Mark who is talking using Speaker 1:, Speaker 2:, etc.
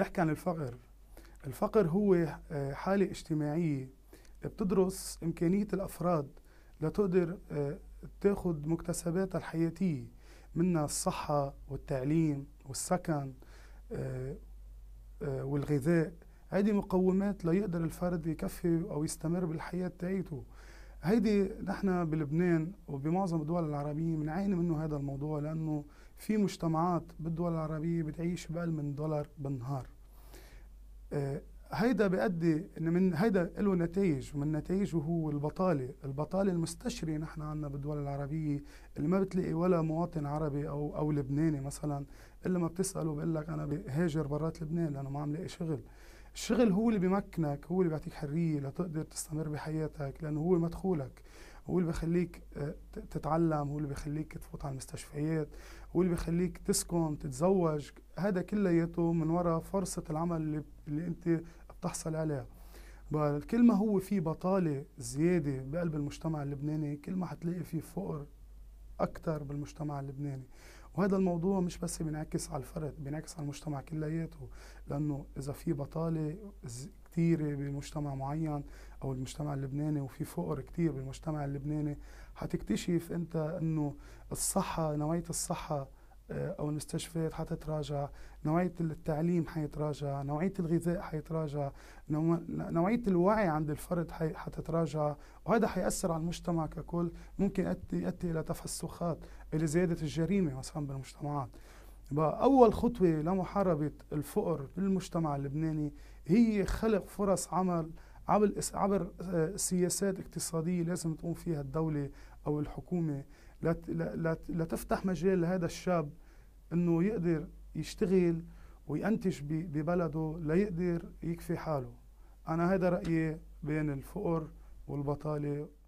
Speaker 1: احكي عن الفقر الفقر هو آه، حالة اجتماعية بتدرس إمكانية الأفراد لتقدر آه، تاخد مكتسباتها الحياتية منها الصحة والتعليم والسكن آه، والغذاء هذه مقومات ليقدر الفرد يكفي أو يستمر بالحياة تاعيته هيدي نحن بلبنان وبمعظم الدول العربية بنعاني منه هذا الموضوع لأنه في مجتمعات بالدول العربية بتعيش بأقل من دولار بالنهار آه، هيدا بيؤدي من هيدا له نتائج ومن نتائجه هو البطالة البطالة المستشري نحن عنا بالدول العربية اللي ما بتلاقي ولا مواطن عربي أو, أو لبناني مثلا إلا ما بتسأله بقول لك أنا بهاجر برات لبنان لأنه ما عم لاقي شغل الشغل هو اللي بيمكنك هو اللي بيعطيك حريه لتقدر تستمر بحياتك لانه هو مدخولك هو اللي بخليك آه، تتعلم هو اللي بخليك تفوت على المستشفيات هو اللي بخليك تسكن تتزوج هذا كلياته من وراء فرصة العمل اللي, اللي انت بتحصل عليها كل ما هو في بطالة زيادة بقلب المجتمع اللبناني كل ما حتلاقي في فقر أكثر بالمجتمع اللبناني وهذا الموضوع مش بس بينعكس على الفرد بينعكس على المجتمع كلياته لانه اذا في بطاله كتيرة بمجتمع معين او المجتمع اللبناني وفي فقر كتير بالمجتمع اللبناني حتكتشف انت انه الصحه نوعيه الصحه او المستشفيات حتتراجع نوعيه التعليم حيتراجع نوعيه الغذاء حيتراجع نوعيه الوعي عند الفرد حتتراجع وهذا حيأثر على المجتمع ككل ممكن يؤدي الى تفسخات الى زياده الجريمه مثلا بالمجتمعات أول خطوة لمحاربة الفقر بالمجتمع اللبناني هي خلق فرص عمل عبر عبر آه، سياسات اقتصاديه لازم تقوم فيها الدوله او الحكومه لتفتح مجال لهذا الشاب انه يقدر يشتغل وينتج ببلده ليقدر يكفي حاله انا هذا رايي بين الفقر والبطاله